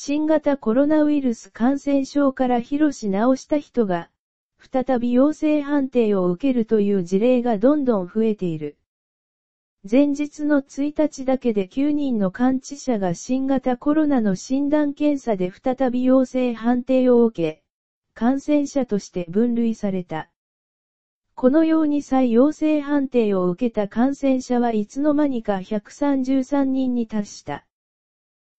新型コロナウイルス感染症から広し直した人が、再び陽性判定を受けるという事例がどんどん増えている。前日の1日だけで9人の感知者が新型コロナの診断検査で再び陽性判定を受け、感染者として分類された。このように再陽性判定を受けた感染者はいつの間にか133人に達した。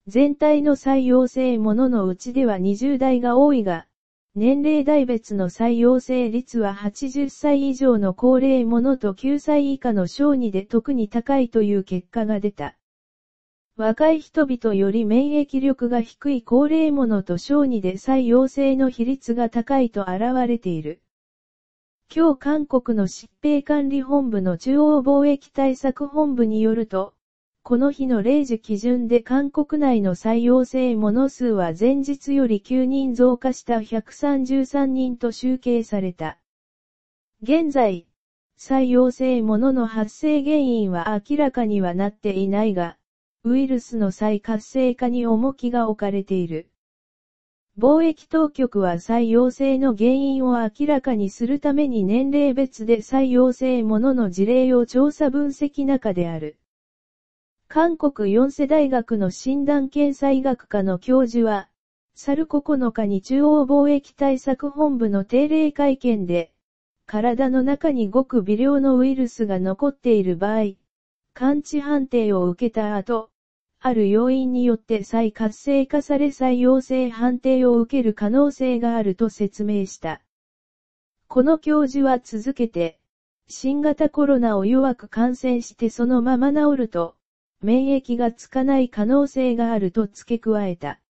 全体の採用性もののうちでは20代が多いが、年齢代別の採用性率は80歳以上の高齢者と9歳以下の小児で特に高いという結果が出た。若い人々より免疫力が低い高齢者と小児で採用性の比率が高いと現れている。今日韓国の疾病管理本部の中央貿易対策本部によると、この日の0時基準で韓国内の採用性もの数は前日より9人増加した133人と集計された。現在、採用性ものの発生原因は明らかにはなっていないが、ウイルスの再活性化に重きが置かれている。貿易当局は採用性の原因を明らかにするために年齢別で採用性ものの事例を調査分析中である。韓国四世大学の診断検査医学科の教授は、去る9日に中央貿易対策本部の定例会見で、体の中にごく微量のウイルスが残っている場合、感知判定を受けた後、ある要因によって再活性化され再陽性判定を受ける可能性があると説明した。この教授は続けて、新型コロナを弱く感染してそのまま治ると、免疫がつかない可能性があると付け加えた。